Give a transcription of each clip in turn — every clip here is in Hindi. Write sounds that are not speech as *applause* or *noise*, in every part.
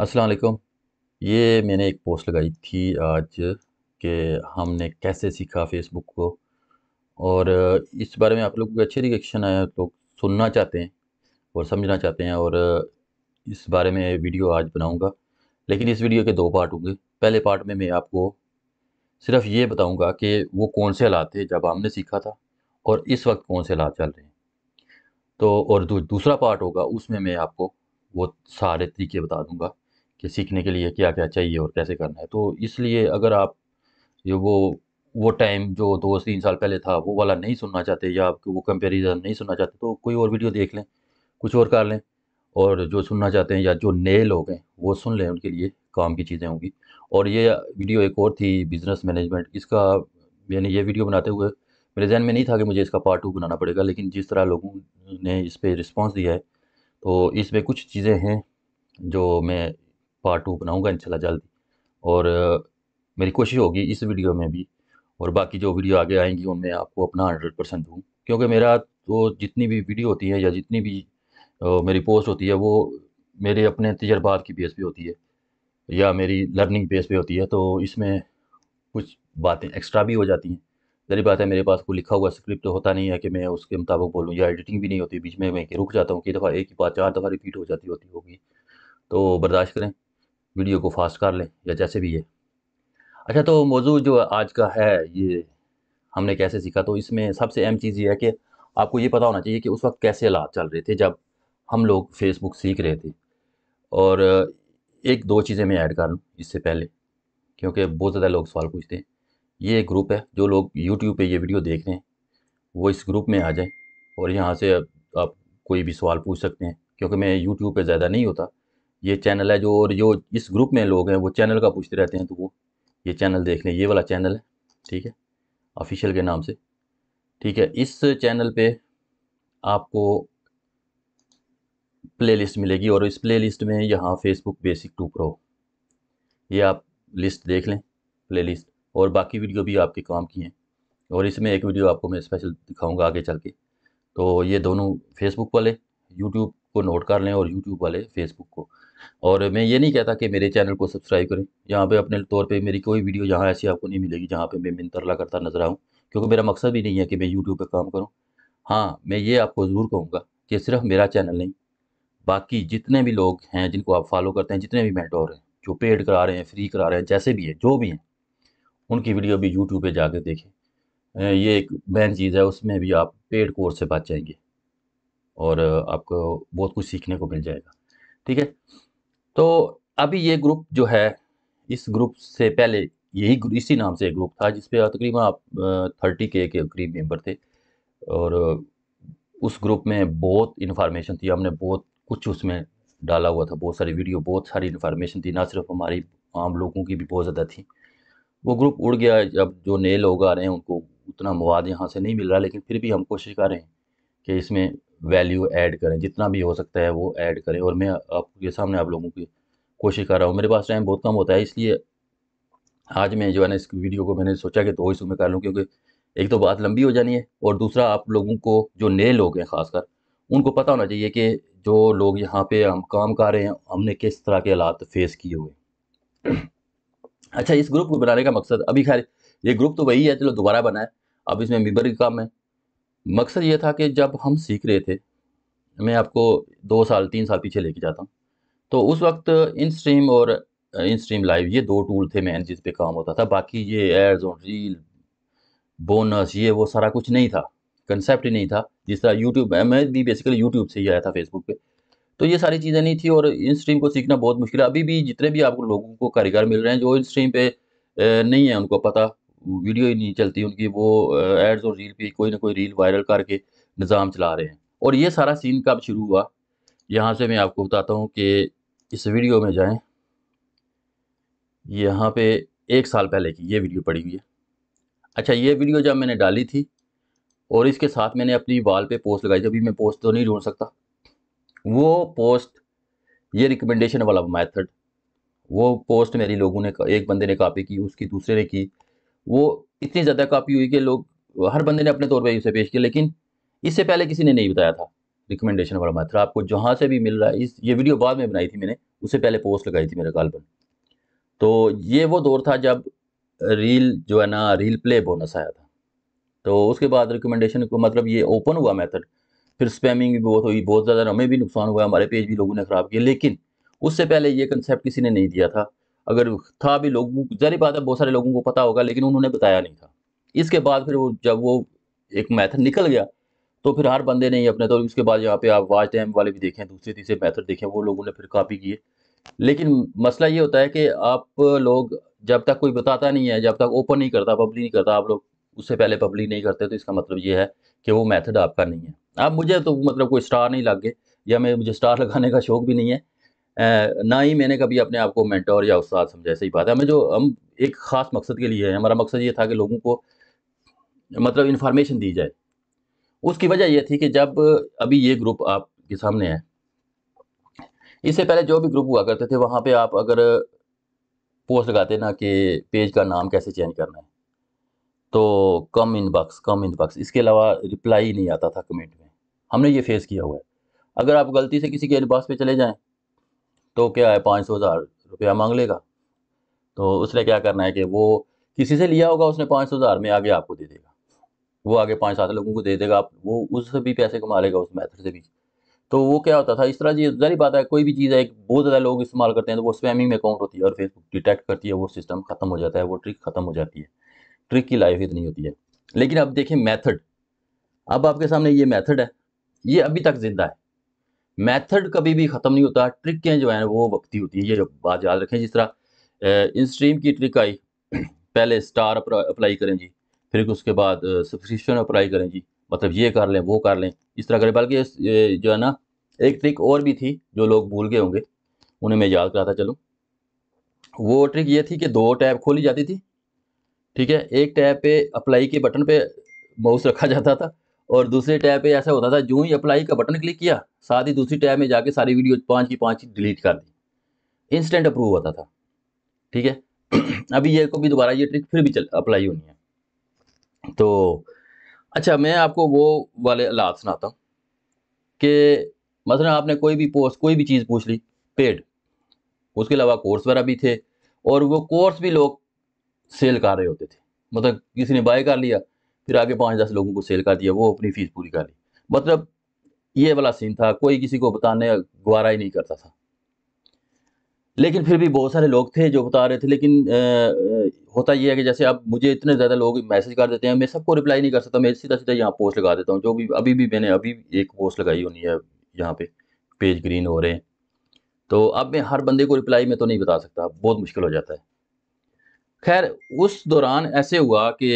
अस्सलाम वालेकुम ये मैंने एक पोस्ट लगाई थी आज कि हमने कैसे सीखा फेसबुक को और इस बारे में आप लोगों का अच्छे रिएक्शन आया तो सुनना चाहते हैं और समझना चाहते हैं और इस बारे में वीडियो आज बनाऊंगा लेकिन इस वीडियो के दो पार्ट होंगे पहले पार्ट में मैं आपको सिर्फ ये बताऊंगा कि वो कौन से हालात थे जब हमने सीखा था और इस वक्त कौन से हालात चल रहे हैं तो और दूसरा पार्ट होगा उसमें मैं आपको वो सारे तरीके बता दूंगा कि सीखने के लिए क्या क्या चाहिए और कैसे करना है तो इसलिए अगर आप ये वो वो टाइम जो दो तीन साल पहले था वो वाला नहीं सुनना चाहते या आप वो कंपेरिजन नहीं सुनना चाहते तो कोई और वीडियो देख लें कुछ और कर लें और जो सुनना चाहते हैं या जो नए लोग हैं वो सुन लें उनके लिए काम की चीज़ें होंगी और ये वीडियो एक और थी बिज़नेस मैनेजमेंट इसका मैंने ये वीडियो बनाते हुए मेरे जहन में नहीं था कि मुझे इसका पार्ट टू बनाना पड़ेगा लेकिन जिस तरह लोगों ने इस पर रिस्पॉन्स दिया है तो इसमें कुछ चीज़ें हैं जो मैं पार्ट टू बनाऊँगा इंशाल्लाह जल्दी और मेरी कोशिश होगी इस वीडियो में भी और बाकी जो वीडियो आगे आएंगी उनमें आपको अपना हंड्रेड परसेंट दूँ क्योंकि मेरा तो जितनी भी वीडियो होती है या जितनी भी मेरी पोस्ट होती है वो मेरे अपने तजर्बात की बेस पर होती है या मेरी लर्निंग बेस पर होती है तो इसमें कुछ बातें एक्स्ट्रा भी हो जाती हैं जरी बात है मेरे पास कोई लिखा हुआ स्क्रिप्ट तो होता नहीं है कि मैं उसके मुताबिक बोलूँ या एडिटिंग भी नहीं होती बीच में मैं रुक जाता हूँ कि दफ़ा एक ही बात चार दफ़ा रिपीट हो जाती होती होगी तो बर्दाश्त करें वीडियो को फास्ट कर लें या जैसे भी है अच्छा तो मौजू जो आज का है ये हमने कैसे सीखा तो इसमें सबसे अहम चीज़ ये है कि आपको ये पता होना चाहिए कि उस वक्त कैसे हालात चल रहे थे जब हम लोग फेसबुक सीख रहे थे और एक दो चीज़ें मैं ऐड कर लूँ इससे पहले क्योंकि बहुत ज़्यादा लोग सवाल पूछते हैं ये एक ग्रुप है जो लोग यूट्यूब पे ये वीडियो देख रहे हैं वो इस ग्रुप में आ जाएं और यहाँ से आप कोई भी सवाल पूछ सकते हैं क्योंकि मैं यूट्यूब पे ज़्यादा नहीं होता ये चैनल है जो और जो इस ग्रुप में लोग हैं वो चैनल का पूछते रहते हैं तो वो ये चैनल देख लें ये वाला चैनल है ठीक है ऑफिशियल के नाम से ठीक है इस चैनल पे आपको प्लेलिस्ट मिलेगी और इस प्लेलिस्ट में यहाँ फेसबुक बेसिक टू प्रो ये आप लिस्ट देख लें प्लेलिस्ट और बाकी वीडियो भी आपके काम की हैं और इसमें एक वीडियो आपको मैं स्पेशल दिखाऊंगा आगे चल के तो ये दोनों फेसबुक वाले यूट्यूब को नोट कर लें और यूट्यूब वाले फेसबुक को और मैं ये नहीं कहता कि मेरे चैनल को सब्सक्राइब करें यहाँ पे अपने तौर पे मेरी कोई वीडियो यहाँ ऐसी आपको नहीं मिलेगी जहाँ पे मैं मिनतरला करता नजर आऊँ क्योंकि मेरा मकसद भी नहीं है कि मैं यूट्यूब पर काम करूँ हाँ मैं ये आपको ज़रूर कहूँगा कि सिर्फ मेरा चैनल नहीं बाकी जितने भी लोग हैं जिनको आप फॉलो करते हैं जितने भी मैटोर हैं जो पेड करा रहे हैं फ्री करा रहे हैं जैसे भी हैं जो भी हैं उनकी वीडियो भी यूट्यूब पर जाकर देखें ये एक मेन चीज़ है उसमें भी आप पेड कोर्स से बच जाएंगे और आपको बहुत कुछ सीखने को मिल जाएगा ठीक है तो अभी ये ग्रुप जो है इस ग्रुप से पहले यही इसी नाम से एक ग्रुप था जिसपे तकरीबन आप थर्टी के के करीब मेंबर थे और उस ग्रुप में बहुत इन्फॉर्मेशन थी हमने बहुत कुछ उसमें डाला हुआ था बहुत सारी वीडियो बहुत सारी इन्फॉर्मेशन थी ना सिर्फ हमारी आम लोगों की भी बहुत ज़्यादा थी वो ग्रुप उड़ गया जब जो नए लोग आ रहे हैं उनको उतना मवाद यहाँ से नहीं मिल रहा लेकिन फिर भी हम कोशिश कर रहे हैं कि इसमें वैल्यू ऐड करें जितना भी हो सकता है वो ऐड करें और मैं आपके सामने आप लोगों की कोशिश कर रहा हूँ मेरे पास टाइम बहुत कम होता है इसलिए आज मैं जो है ना इस वीडियो को मैंने सोचा कि दो हिस्सों में कर लूँ क्योंकि एक तो बात लंबी हो जानी है और दूसरा आप लोगों को जो नए लोग हैं ख़ासकर उनको पता होना चाहिए कि जो लोग यहाँ पे हम काम कर रहे हैं हमने किस तरह के हालात फेस किए हुए अच्छा इस ग्रुप को बनाने का मकसद अभी खैर ये ग्रुप तो वही है चलो दोबारा बनाए अब इसमें मेम्बर भी कम है मकसद ये था कि जब हम सीख रहे थे मैं आपको दो साल तीन साल पीछे लेके जाता हूँ तो उस वक्त इन स्ट्रीम और इन स्ट्रीम लाइव ये दो टूल थे मैन जिस पे काम होता था बाकी ये एड्स और रील बोनस ये वो सारा कुछ नहीं था कंसेप्ट ही नहीं था जिस तरह यूट्यूब मैं भी बेसिकली यूट्यूब से ही आया था फेसबुक पे तो ये सारी चीज़ें नहीं थी और इन स्ट्रीम को सीखना बहुत मुश्किल है अभी भी जितने भी आपको लोगों को कारीगर मिल रहे हैं जो इन स्ट्रीम पे नहीं है उनको पता वीडियो ही नहीं चलती उनकी वो एड्स और रील पे कोई ना कोई रील वायरल करके निज़ाम चला रहे हैं और ये सारा सीन कब शुरू हुआ यहाँ से मैं आपको बताता हूँ कि इस वीडियो में जाएं यहाँ पे एक साल पहले की ये वीडियो पड़ी हुई है अच्छा ये वीडियो जब मैंने डाली थी और इसके साथ मैंने अपनी वाल पे पोस्ट लगाई थी अभी मैं पोस्ट तो नहीं ढूंढ सकता वो पोस्ट ये रिकमेंडेशन वाला मेथड वो पोस्ट मेरी लोगों ने एक बंदे ने कापी की उसकी दूसरे ने की वो इतनी ज़्यादा कापी हुई कि लोग हर बंदे ने अपने तौर पर उसे पेश किया लेकिन इससे पहले किसी ने नहीं बताया था रिकमेंडेशन वाला मात्रा आपको जहाँ से भी मिल रहा है इस ये वीडियो बाद में बनाई थी मैंने उससे पहले पोस्ट लगाई थी मेरे काल पर तो ये वो दौर था जब रील जो है ना रील प्ले बोनस आया था तो उसके बाद रिकमेंडेशन को मतलब ये ओपन हुआ मेथड फिर स्पैमिंग भी बहुत हुई बहुत ज़्यादा हमें भी नुकसान हुआ हमारे पेज भी लोगों ने ख़राब किया लेकिन उससे पहले ये कंसेप्ट किसी ने नहीं दिया था अगर था भी लोगों को बात है बहुत सारे लोगों को पता होगा लेकिन उन्होंने बताया नहीं था इसके बाद फिर वो जब वो एक मैथड निकल गया तो फिर हर बंदे ने ही अपने तो उसके बाद यहाँ पे आप वाच टाइम वाले भी देखें दूसरे तीसरे मैथड देखे वो लोगों ने फिर कापी किए लेकिन मसला ये होता है कि आप लोग जब तक कोई बताता नहीं है जब तक ओपन नहीं करता पब्लिक नहीं करता आप लोग उससे पहले पब्लिक नहीं करते तो इसका मतलब ये है कि वो मैथड आपका नहीं है अब मुझे तो मतलब कोई स्टार नहीं लग गए या मैं मुझे स्टार *laughs* लगाने का शौक भी नहीं है ना ही मैंने कभी अपने आप को मेंटोर या उस्ताद समझा सही बात है हमें जो हम एक ख़ास मकसद के लिए है हमारा मकसद ये था कि लोगों को मतलब इन्फॉर्मेशन दी जाए उसकी वजह यह थी कि जब अभी ये ग्रुप आपके सामने है इससे पहले जो भी ग्रुप हुआ करते थे वहाँ पे आप अगर पोस्ट लगाते ना कि पेज का नाम कैसे चेंज करना है तो कम इन बक्स कम इन बक्स इसके अलावा रिप्लाई नहीं आता था कमेंट में हमने ये फेस किया हुआ है अगर आप गलती से किसी के इनबॉक्स पे चले जाएं तो क्या है पाँच सौ हज़ार रुपया मांग लेगा तो उसने क्या करना है कि वो किसी से लिया होगा उसने पाँच सौ हज़ार में आगे आपको दे देगा वो आगे पाँच सात लोगों को दे देगा आप वो उससे भी पैसे कमा लेगा उस मैथड से भी तो वो क्या होता था इस तरह जी जारी बात है कोई भी चीज़ है एक बहुत ज़्यादा लोग इस्तेमाल करते हैं तो वो स्पैमिंग में अकाउंट होती है और फेसबुक डिटेक्ट करती है वो सिस्टम ख़त्म हो जाता है वो ट्रिक ख़त्म हो जाती है ट्रिक की लाइफ इतनी होती है लेकिन अब देखें मैथड अब आपके सामने ये मैथड है ये अभी तक ज़िंदा है मेथड कभी भी ख़त्म नहीं होता ट्रिकें जो हैं वो वक्ती होती है ये बात याद रखें जिस तरह इन स्ट्रीम की ट्रिक आई *clears throat* पहले स्टार अप्लाई करें जी फिर उसके बाद सब्सक्रिप्शन अप्लाई करें जी मतलब ये कर लें वो कर लें इस तरह करें बल्कि जो है ना एक ट्रिक और भी थी जो लोग भूल गए होंगे उन्हें मैं याद कराता चलूँ वो ट्रिक ये थी कि दो टैब खोली जाती थी ठीक है एक टैब पे अप्लाई के बटन पे माउस रखा जाता था और दूसरे टैब पे ऐसा होता था जो ही अप्लाई का बटन क्लिक किया साथ ही दूसरी टैब में जाके सारी वीडियो पाँच की पाँच डिलीट कर दी इंस्टेंट अप्रूव होता था ठीक है *clears throat* अभी ये को भी दोबारा ये ट्रिक फिर भी चल अप्लाई होनी है तो अच्छा मैं आपको वो वाले हालात सुनाता हूँ कि मतलब आपने कोई भी पोस्ट कोई भी चीज़ पूछ ली पेड उसके अलावा कोर्स वगैरह भी थे और वो कोर्स भी लोग सेल कर रहे होते थे मतलब किसी ने बाय कर लिया फिर आगे पाँच दस लोगों को सेल कर दिया वो अपनी फीस पूरी कर ली मतलब ये वाला सीन था कोई किसी को बताने गवारा ही नहीं करता था लेकिन फिर भी बहुत सारे लोग थे जो बता रहे थे लेकिन आ, होता यह है कि जैसे अब मुझे इतने ज़्यादा लोग मैसेज कर देते हैं मैं सबको रिप्लाई नहीं कर सकता मैं सीधा सीधा यहाँ पोस्ट लगा देता हूँ जो भी अभी भी मैंने अभी एक पोस्ट लगाई होनी है यहाँ पे पेज ग्रीन हो रहे हैं तो अब मैं हर बंदे को रिप्लाई में तो नहीं बता सकता बहुत मुश्किल हो जाता है खैर उस दौरान ऐसे हुआ कि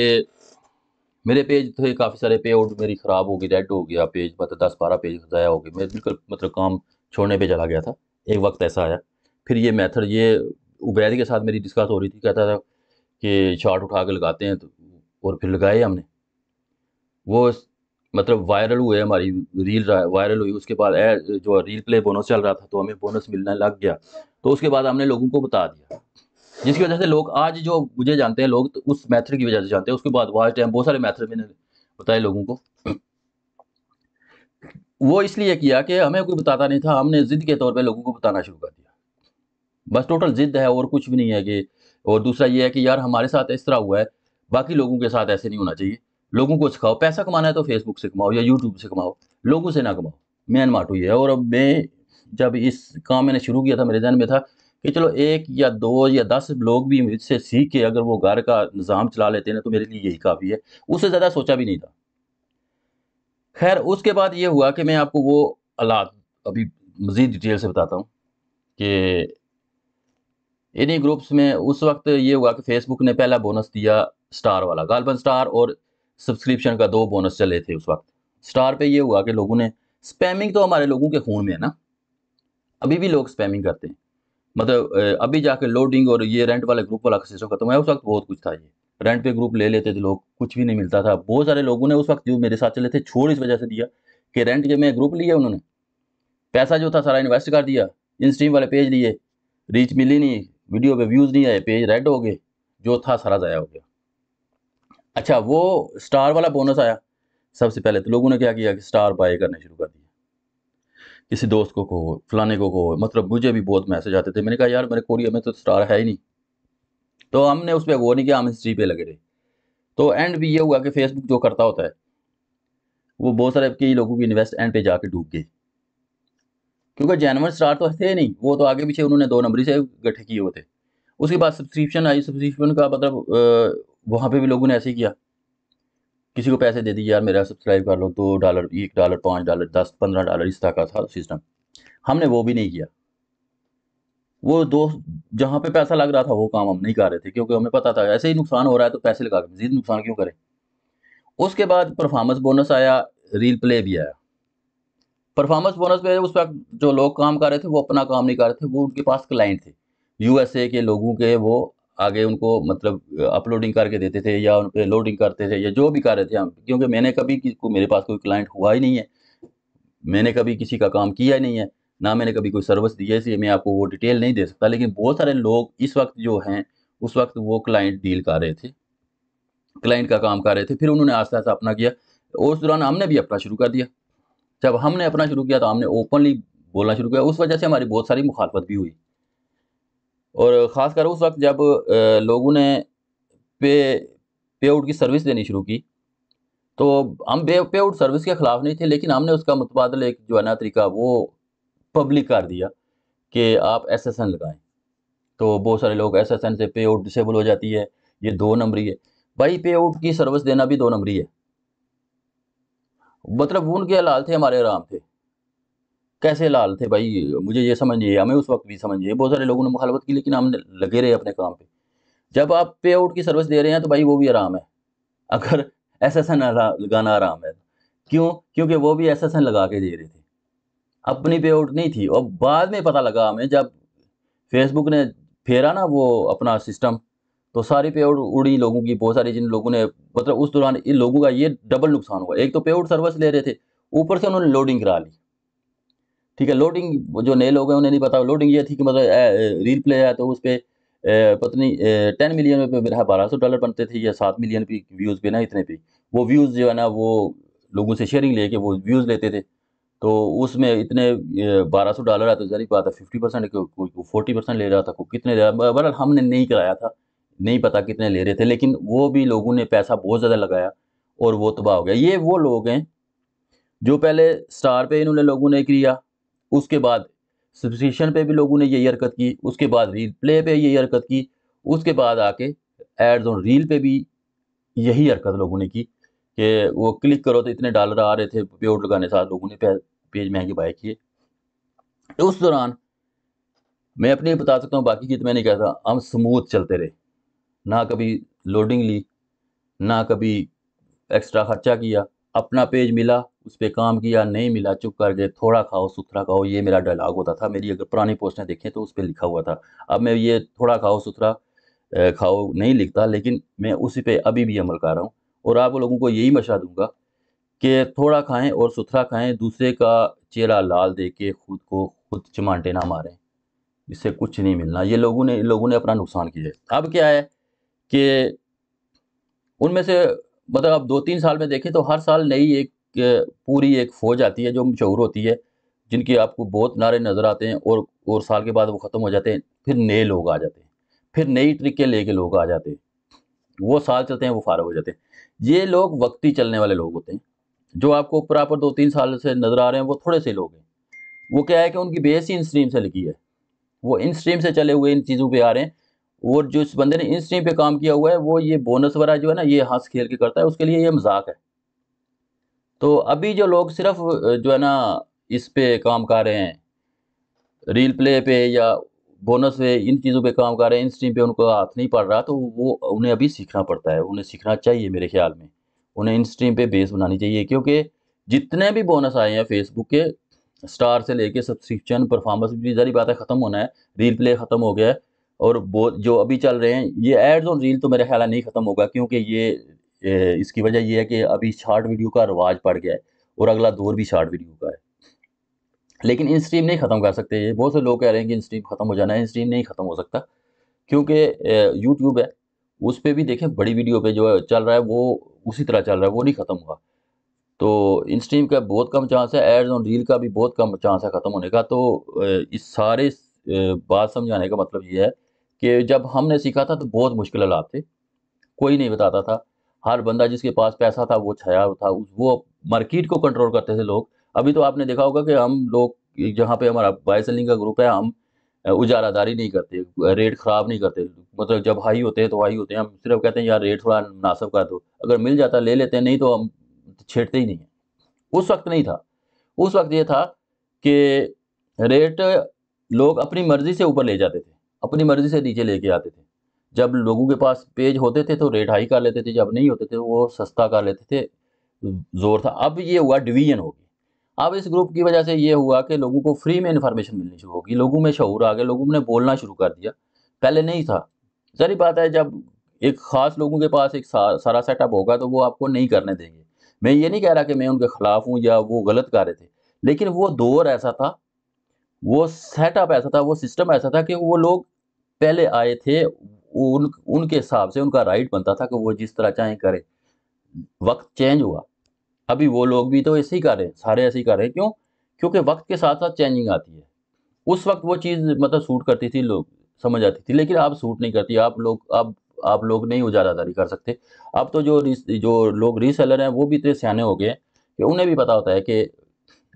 मेरे पेज थे तो काफ़ी सारे पे आउट मेरी ख़राब हो गई रेड हो गया पेज मतलब दस बारह पेज ज़ाया हो गए मैं बिल्कुल मतलब काम छोड़ने पे चला गया था एक वक्त ऐसा आया फिर ये मेथड ये उबैद के साथ मेरी डिस्कस हो रही थी कहता था कि शार्ट उठा के लगाते हैं तो और फिर लगाए हमने वो मतलब वायरल हुए हमारी रील वायरल हुई उसके बाद जो रील प्ले बोनस चल रहा था तो हमें बोनस मिलना लग गया तो उसके बाद हमने लोगों को बता दिया जिसकी वजह से लोग आज जो मुझे जानते हैं लोग तो उस मैथड की वजह से जानते हैं उसके बाद वाज टाइम बहुत सारे मैथड मैंने बताए लोगों को वो इसलिए किया कि हमें कोई बताता नहीं था हमने ज़िद के तौर पे लोगों को बताना शुरू कर दिया बस टोटल ज़िद है और कुछ भी नहीं है कि और दूसरा ये है कि यार हमारे साथ इस तरह हुआ है बाकी लोगों के साथ ऐसे नहीं होना चाहिए लोगों को सिखाओ पैसा कमाना है तो फेसबुक से कमाओ या यूट्यूब से कमाओ लोगों से ना कमाओ मेन माटू है और अब मैं जब इस काम मैंने शुरू किया था मेरे जहन में था कि चलो एक या दो या दस लोग भी मुझसे सीख के अगर वो घर का निज़ाम चला लेते हैं तो मेरे लिए यही काफ़ी है उससे ज़्यादा सोचा भी नहीं था खैर उसके बाद ये हुआ कि मैं आपको वो हालात अभी मज़ीद डिटेल से बताता हूँ कि इन्हीं ग्रुप्स में उस वक्त ये हुआ कि फेसबुक ने पहला बोनस दिया स्टार वाला गालबन स्टार और सब्सक्रिप्शन का दो बोनस चले थे उस वक्त स्टार पे ये हुआ कि लोगों ने स्पैमिंग तो हमारे लोगों के खून में है ना अभी भी लोग स्पैमिंग करते हैं मतलब अभी जाके लोडिंग और ये रेंट वाले ग्रुप वाला सिस्टम खत्म हुआ उस वक्त बहुत कुछ था ये रेंट पे ग्रुप ले लेते थे लोग कुछ भी नहीं मिलता था बहुत सारे लोगों ने उस वक्त जो मेरे साथ चले थे छोड़ इस वजह से दिया कि रेंट के मैं ग्रुप लिया उन्होंने पैसा जो था सारा इन्वेस्ट कर दिया इन स्ट्रीम वाले पेज लिए रीच मिली नहीं वीडियो पे व्यूज़ नहीं आए पेज रेड हो गए जो था सारा ज़ाया हो गया अच्छा वो स्टार वाला बोनस आया सबसे पहले तो लोगों ने क्या किया कि स्टार बाय करने शुरू कर दिया किसी दोस्त को कहो फलाने को कहो मतलब मुझे भी बहुत मैसेज आते थे मैंने कहा यार मेरे कोरिया में तो स्टार है ही नहीं तो हमने उस पर गौर नहीं किया हम हिस्ट्री पे लगे रहे तो एंड भी ये हुआ कि फेसबुक जो करता होता है वो बहुत सारे कई लोगों की इन्वेस्ट एंड पे जाके डूब गई क्योंकि जैनवर स्टार तो थे नहीं वो तो आगे पीछे उन्होंने दो नंबरी से गठे किए होते उसके बाद सब्सक्रिप्शन आई सब्सक्रिप्शन का मतलब वहाँ पर भी लोगों ने ऐसे ही किया किसी को पैसे दे दिए यार मेरा सब्सक्राइब कर लो दो डॉलर एक डॉलर पाँच डॉलर दस पंद्रह डॉलर इस तरह का था सिस्टम हमने वो भी नहीं किया वो दो जहाँ पे पैसा लग रहा था वो काम हम नहीं कर रहे थे क्योंकि हमें पता था ऐसे ही नुकसान हो रहा है तो पैसे लगा के नुकसान क्यों करें उसके बाद परफॉर्मेंस बोनस आया रील प्ले भी आया परफॉर्मेंस बोनस में उस वक्त जो लोग काम कर रहे थे वो अपना काम नहीं कर रहे थे वो उनके पास क्लाइंट थे यूएसए के लोगों के वो आगे उनको मतलब अपलोडिंग करके देते थे या उन पर लोडिंग करते थे या जो भी कर रहे थे हम हाँ, क्योंकि मैंने कभी मेरे पास कोई क्लाइंट हुआ ही नहीं है मैंने कभी किसी का काम किया ही नहीं है ना मैंने कभी कोई सर्विस दी है इसलिए मैं आपको वो डिटेल नहीं दे सकता लेकिन बहुत सारे लोग इस वक्त जो हैं उस वक्त वो क्लाइंट डील कर रहे थे क्लाइंट का काम कर रहे थे फिर उन्होंने आस्ता आस्ता अपना किया उस दौरान हमने भी अपना शुरू कर दिया जब हमने अपना शुरू किया तो हमने ओपनली बोलना शुरू किया उस वजह से हमारी बहुत सारी मुखालफत भी हुई और ख़ासकर उस वक्त जब लोगों ने पे पे आउट की सर्विस देनी शुरू की तो हम पे पे आउट सर्विस के ख़िलाफ़ नहीं थे लेकिन हमने उसका मुतबादल एक जो है ना तरीका वो पब्लिक कर दिया कि आप एस एस एन लगाएँ तो बहुत सारे लोग एस एस एन से पे आउट डिसेबल हो जाती है ये दो नंबरी है भाई पे आउट की सर्विस देना भी दो नंबरी है मतलब उनके हालात थे हमारे आराम थे कैसे लाल थे भाई मुझे ये समझ है हमें उस वक्त भी समझिए बहुत सारे लोगों ने मुखालवत की लेकिन हम लगे रहे अपने काम पे जब आप पे आउट की सर्विस दे रहे हैं तो भाई वो भी आराम है अगर एस एस एन लगाना आराम है क्यों क्योंकि वो भी एस एस एन लगा के दे रहे थे अपनी पे आउट नहीं थी और बाद में पता लगा हमें जब फेसबुक ने फेरा ना वो अपना सिस्टम तो सारी पे आउट उड़ी लोगों की बहुत सारी जिन लोगों ने मतलब उस दौरान इन लोगों का ये डबल नुकसान हुआ एक तो पे आउट सर्विस ले रहे थे ऊपर से उन्होंने लोडिंग करा ली ठीक है लोडिंग जो नए लोग हैं उन्हें नहीं पता लोडिंग ये थी कि मतलब रील प्ले आया तो उस पर पत्नी टेन मिलियन पे मेरा बारह सौ डॉलर बनते थे या सात मिलियन पे व्यूज़ पे ना इतने पे वो व्यूज़ जो है ना वो लोगों से शेयरिंग लेके वो व्यूज़ लेते थे तो उसमें इतने बारह सौ डॉलर आते जारी पाता है फिफ्टी परसेंट कोई फोर्टी परसेंट ले रहा था कोई कितने ले रहा बहर हमने नहीं कराया था नहीं पता कितने ले रहे थे लेकिन वो भी लोगों ने पैसा बहुत ज़्यादा लगाया और वो तबाह हो गया ये वो लोग हैं जो पहले स्टार पे इन्होंने लोगों ने किया उसके बाद सब्सिशन पे भी लोगों ने यही हरकत की उसके बाद रील प्ले पे यही हरकत की उसके बाद आके एड्स ऑन रील पे भी यही हरकत लोगों ने की कि वो क्लिक करो तो इतने डॉलर आ रहे थे प्योर लगाने साथ लोगों ने पेज महंगे बाय किए तो उस दौरान मैं अपने बता सकता हूँ बाकी की तो मैंने नहीं कहता हम स्मूथ चलते रहे ना कभी लोडिंग ली ना कभी एक्स्ट्रा खर्चा किया अपना पेज मिला उस पर काम किया नहीं मिला चुप कर गए थोड़ा खाओ सुथरा खाओ ये मेरा डायलॉग होता था मेरी अगर पुरानी पोस्टें देखें तो उस पर लिखा हुआ था अब मैं ये थोड़ा खाओ सुथरा खाओ नहीं लिखता लेकिन मैं उसी पर अभी भी अमल कर रहा हूँ और आप लोगों को यही मशा दूंगा कि थोड़ा खाएं और सुथरा खाएं दूसरे का चेहरा लाल दे के खुद को खुद चमांटे ना मारें इससे कुछ नहीं मिलना ये लोगों ने लोगों ने अपना नुकसान किया है अब क्या है कि उनमें से मतलब आप दो तीन साल में देखें तो हर साल नई एक पूरी एक फ़ौज आती है जो मशहूर होती है जिनके आपको बहुत नारे नज़र आते हैं और और साल के बाद वो ख़त्म हो जाते हैं फिर नए लोग आ जाते हैं फिर नई ले लेके लोग आ जाते हैं वो साल चलते हैं वो फारग हो जाते हैं ये लोग वक्ती चलने वाले लोग होते हैं जो आपको प्रॉपर दो तीन साल से नज़र आ रहे हैं वो थोड़े से लोग हैं वो क्या है कि उनकी बेस ही इन स्ट्रीम से लिखी है वो इन स्ट्रीम से चले हुए इन चीज़ों पर आ रहे हैं और जो इस बंदे ने इन स्ट्रीम पर काम किया हुआ है वो ये बोनस वगैरह जो है ना ये हंस खेल के करता है उसके लिए ये मजाक है तो अभी जो लोग सिर्फ जो है ना इस पे काम कर रहे हैं रील प्ले पे या बोनस पे इन चीज़ों पे काम कर रहे हैं इन स्ट्रीम पे उनको हाथ नहीं पड़ रहा तो वो उन्हें अभी सीखना पड़ता है उन्हें सीखना चाहिए मेरे ख्याल में उन्हें इन स्ट्रीम पे बेस बनानी चाहिए क्योंकि जितने भी बोनस आए हैं फेसबुक के स्टार से लेके सब्सक्रिप्शन परफॉर्मेंस भी सारी बातें ख़त्म होना है रील प्ले ख़त्म हो गया है और जो अभी चल रहे हैं ये एड्स ऑन रील तो मेरे ख्याल नहीं ख़त्म होगा क्योंकि ये इसकी वजह यह है कि अभी शार्ट वीडियो का रिवाज पड़ गया है और अगला दौर भी शार्ट वीडियो का है लेकिन इन स्ट्रीम नहीं ख़त्म कर सकते ये बहुत से लोग कह रहे हैं कि इन स्ट्रीम ख़त्म हो जाना है इन स्ट्रीम नहीं ख़त्म हो सकता क्योंकि यूट्यूब है उस पर भी देखें बड़ी वीडियो पर जो चल रहा है वो उसी तरह चल रहा है वो नहीं ख़त्म हुआ तो इन स्ट्रीम का बहुत कम चांस है एड्स ऑन रील का भी बहुत कम चांस है ख़त्म होने का तो इस सारे बात समझाने का मतलब ये है कि जब हमने सीखा था तो बहुत मुश्किल हालात थे कोई नहीं बताता था हर बंदा जिसके पास पैसा था वो छाया था वो मार्केट को कंट्रोल करते थे लोग अभी तो आपने देखा होगा कि हम लोग जहाँ पे हमारा बाय सेलिंग का ग्रुप है हम उजारादारी नहीं करते रेट ख़राब नहीं करते मतलब जब हाई होते हैं तो हाई होते हैं हम सिर्फ कहते हैं यार रेट थोड़ा मुनासब कर दो अगर मिल जाता ले लेते हैं नहीं तो हम छेड़ते ही नहीं हैं उस वक्त नहीं था उस वक्त ये था कि रेट लोग अपनी मर्ज़ी से ऊपर ले जाते थे अपनी मर्ज़ी से नीचे लेके आते थे जब लोगों के पास पेज होते थे तो रेट हाई कर लेते थे जब नहीं होते थे वो सस्ता कर लेते थे जोर था अब ये हुआ डिवीजन होगी अब इस ग्रुप की वजह से ये हुआ कि लोगों को फ्री में इंफॉर्मेशन मिलनी शुरू होगी लोगों में शहूर आ गया लोगों ने बोलना शुरू कर दिया पहले नहीं था जरी बात है जब एक ख़ास लोगों के पास एक सारा सेटअप होगा तो वो आपको नहीं करने देंगे मैं ये नहीं कह रहा कि मैं उनके ख़िलाफ़ हूँ या वो गलत कर रहे थे लेकिन वो दौर ऐसा था वो सेटअप ऐसा था वो सिस्टम ऐसा था कि वो लोग पहले आए थे उन उनके हिसाब से उनका राइट बनता था कि वो जिस तरह चाहें करे वक्त चेंज हुआ अभी वो लोग भी तो ऐसे ही कर रहे हैं सारे ऐसे ही कर रहे हैं क्यों क्योंकि वक्त के साथ साथ चेंजिंग आती है उस वक्त वो चीज़ मतलब सूट करती थी लोग समझ आती थी लेकिन आप सूट नहीं करती आप लोग अब आप लोग नहीं उजारादारी कर सकते अब तो जो जो लोग रीसेलर हैं वो भी इतने सियाने हो गए हैं कि उन्हें भी पता होता है कि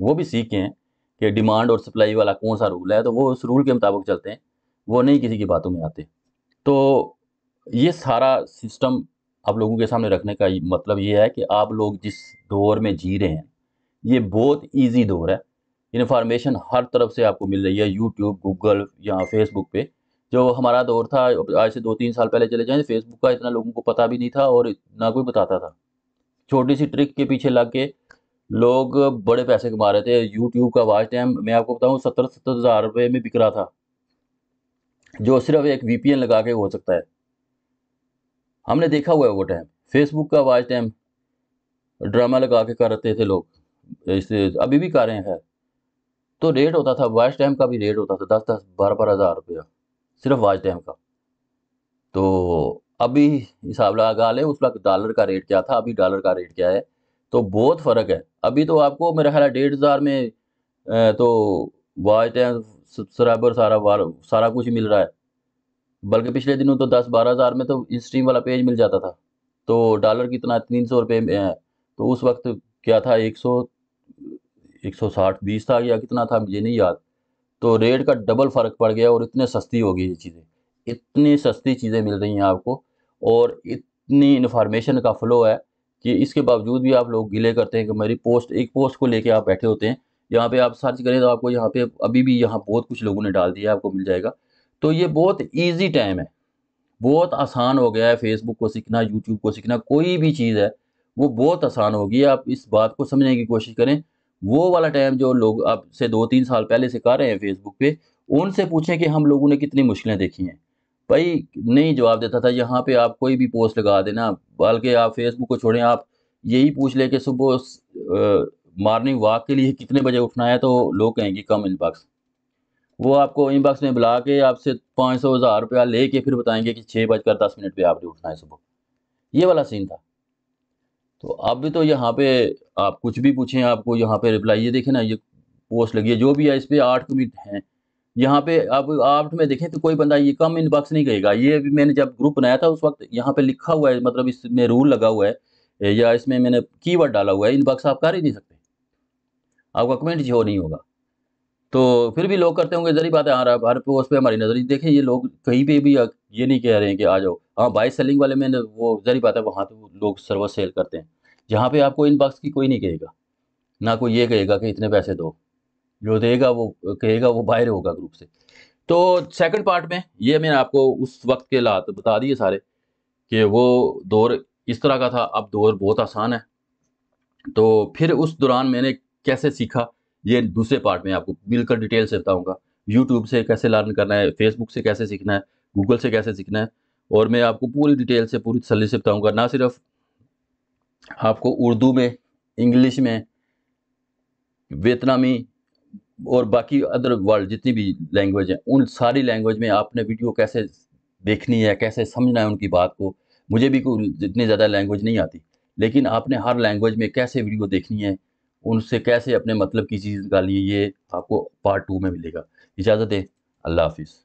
वो भी सीखे हैं कि डिमांड और सप्लाई वाला कौन सा रूल है तो वो उस रूल के मुताबिक चलते हैं वो नहीं किसी की बातों में आते तो ये सारा सिस्टम आप लोगों के सामने रखने का मतलब ये है कि आप लोग जिस दौर में जी रहे हैं ये बहुत ईजी दौर है इन्फॉर्मेशन हर तरफ से आपको मिल रही है यूट्यूब गूगल या फेसबुक पे जो हमारा दौर था आज से दो तीन साल पहले चले जाएँ फेसबुक का इतना लोगों को पता भी नहीं था और ना कोई बताता था छोटी सी ट्रिक के पीछे लग के लोग बड़े पैसे कमा रहे थे यूट्यूब का वाच टाइम मैं आपको बताऊँ सत्तर सत्तर हज़ार रुपये में बिक रहा था जो सिर्फ एक वीपीएन लगा के हो सकता है हमने देखा हुआ है वो टाइम फेसबुक का आज टाइम ड्रामा लगा के करते थे लोग इससे अभी भी कर रहे हैं खैर तो रेट होता था वाच टाइम का भी रेट होता था दस दस बारह बारह हज़ार रुपया सिर्फ वाच टाइम का तो अभी हिसाब लगा ले उस वक्त डॉलर का रेट क्या था अभी डॉलर का रेट क्या है तो बहुत फ़र्क है अभी तो आपको मेरा ख्याल है डेढ़ हज़ार में तो वाच टाइम सब्सक्राइबर सारा वार सारा कुछ मिल रहा है बल्कि पिछले दिनों तो दस बारह हज़ार में तो स्ट्रीम वाला पेज मिल जाता था तो डॉलर कितना तीन सौ रुपये में है तो उस वक्त क्या था एक सौ एक सौ साठ बीस था या कितना था मुझे नहीं याद तो रेट का डबल फ़र्क पड़ गया और इतने सस्ती हो गई ये चीज़ें इतनी सस्ती चीज़ें मिल रही हैं आपको और इतनी इन्फॉर्मेशन का फ्लो है कि इसके बावजूद भी आप लोग गिले करते हैं कि मेरी पोस्ट एक पोस्ट को लेके आप बैठे होते हैं यहाँ पे आप सर्च करें तो आपको यहाँ पे अभी भी यहाँ बहुत कुछ लोगों ने डाल दिया आपको मिल जाएगा तो ये बहुत ईजी टाइम है बहुत आसान हो गया है फेसबुक को सीखना यूट्यूब को सीखना कोई भी चीज़ है वो बहुत आसान होगी आप इस बात को समझने की कोशिश करें वो वाला टाइम जो लोग आप से दो तीन साल पहले से कर रहे हैं फेसबुक पे उनसे पूछें कि हम लोगों ने कितनी मुश्किलें देखी हैं भाई नहीं जवाब देता था यहाँ पे आप कोई भी पोस्ट लगा देना बल्कि आप फेसबुक को छोड़ें आप यही पूछ लें कि सुबह मॉर्निंग वॉक के लिए कितने बजे उठना है तो लोग कहेंगे कम इनबॉक्स वो आपको इनबॉक्स में बुला के आपसे पाँच सौ हज़ार रुपया ले के फिर बताएंगे कि छः बजकर दस मिनट पर आपने उठना है सुबह ये वाला सीन था तो अब भी तो यहाँ पे आप कुछ भी पूछें आपको यहाँ पे रिप्लाई ये देखें ना ये पोस्ट लगी है जो भी है इस पर आठ भी हैं यहाँ पे आप आठ में देखें तो कोई बंदा ये कम इनबॉक्स नहीं कहेगा ये भी मैंने जब ग्रुप बनाया था उस वक्त यहाँ पे लिखा हुआ है मतलब इसमें रूल लगा हुआ है या इसमें मैंने कीवर्ड डाला हुआ है इनबॉक्स आप कर ही नहीं सकते आपका कमेंट जो नहीं होगा तो फिर भी लोग करते होंगे जरी बात है हाँ हर पोस्ट पे हमारी नज़र देखें ये लोग कहीं पे भी ये नहीं कह रहे हैं कि आ जाओ हाँ बाई सेलिंग वाले में वो जरी बात है वहाँ तो लोग सर्वर सेल करते हैं जहाँ पे आपको इन बॉक्स की कोई नहीं कहेगा ना कोई ये कहेगा कि इतने पैसे दो जो देगा वो कहेगा वो बाहर होगा ग्रुप से तो सेकंड पार्ट में ये मैंने आपको उस वक्त के लात बता दिए सारे कि वो दौर इस तरह का था अब दौर बहुत आसान है तो फिर उस दौरान मैंने कैसे सीखा ये दूसरे पार्ट में आपको मिलकर डिटेल से बताऊंगा यूट्यूब से कैसे लर्न करना है फेसबुक से कैसे सीखना है गूगल से कैसे सीखना है और मैं आपको पूरी डिटेल से पूरी तसली से बताऊँगा ना सिर्फ आपको उर्दू में इंग्लिश में वियतनामी और बाकी अदर वर्ल्ड जितनी भी लैंग्वेज हैं उन सारी लैंग्वेज में आपने वीडियो कैसे देखनी है कैसे समझना है उनकी बात को मुझे भी कोई जितनी ज़्यादा लैंग्वेज नहीं आती लेकिन आपने हर लैंग्वेज में कैसे वीडियो देखनी है उनसे कैसे अपने मतलब की चीज़ है ये आपको पार्ट टू में मिलेगा इजाज़त है अल्लाह हाफिज़